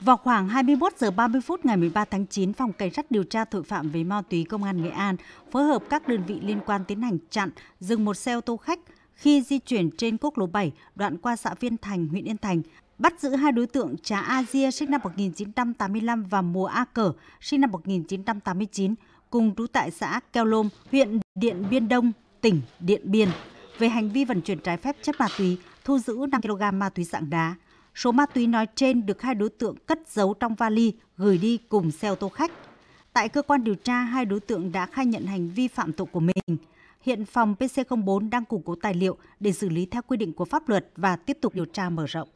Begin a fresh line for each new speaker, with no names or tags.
Vào khoảng 21 giờ 30 phút ngày 13 tháng 9, Phòng Cảnh sát điều tra tội phạm về ma túy Công an Nghệ An phối hợp các đơn vị liên quan tiến hành chặn, dừng một xe ô tô khách khi di chuyển trên quốc lộ 7 đoạn qua xã Viên Thành, huyện Yên Thành, bắt giữ hai đối tượng Trá A Dia sinh năm 1985 và Mùa A Cở sinh năm 1989 cùng trú tại xã Keo Lôm, huyện Điện Biên Đông, tỉnh Điện Biên về hành vi vận chuyển trái phép chất ma túy, thu giữ 5 kg ma túy dạng đá. Số ma túy nói trên được hai đối tượng cất giấu trong vali gửi đi cùng xe ô tô khách. Tại cơ quan điều tra, hai đối tượng đã khai nhận hành vi phạm tội của mình. Hiện phòng PC04 đang củng cố tài liệu để xử lý theo quy định của pháp luật và tiếp tục điều tra mở rộng.